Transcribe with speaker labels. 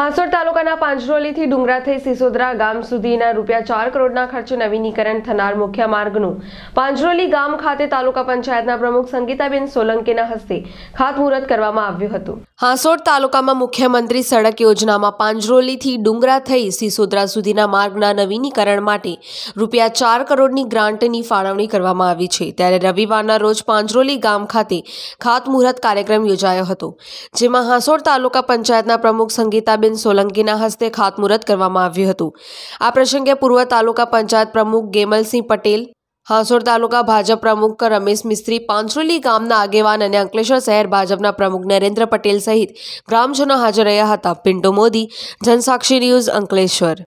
Speaker 1: હાંસોડ તાલુકાના પાંજરોલીથી ડુંગરા થઈ સિસોદરા ગામ સુધીના રૂપિયા ચાર કરોડના ખર્ચે નવીનીકરણ થનાર મુખ્ય માર્ગનું પાંજરોલી ગામ ખાતે તાલુકા પંચાયતના પ્રમુખ સંગીતાબેન સોલંકીના હસ્તે ખાતમુહૂર્ત કરવામાં આવ્યું હતું હાંસોડ તાલુકામાં મુખ્યમંત્રી સડક યોજનામાં પાંજરોલીથી ડુંગરા થઈ સિસોદરા સુધીના માર્ગના નવીનીકરણ માટે રૂપિયા ચાર કરોડની ગ્રાન્ટની ફાળવણી કરવામાં આવી છે ત્યારે રવિવારના રોજ પાંજરોલી ગામ ખાતે ખાતમુહૂર્ત કાર્યક્રમ યોજાયો હતો જેમાં હાંસોડ તાલુકા પંચાયતના પ્રમુખ સંગીતાબેન મીરાબેન સોલંકીના હસ્તે ખાતમુહૂર્ત કરવામાં આવ્યું હતું આ પ્રસંગે પૂર્વ તાલુકા પંચાયત પ્રમુખ ગેમલસિંહ પટેલ હાંસોર તાલુકા ભાજપ પ્રમુખ રમેશ મિસ્ત્રી પાંચરોલી ગામના આગેવાન અને અંકલેશ્વર શહેર ભાજપના પ્રમુખ નરેન્દ્ર પટેલ સહિત ગ્રામજનો હાજર રહ્યા હતા પિન્ટો મોદી જનસાક્ષી ન્યૂઝ અંકલેશ્વર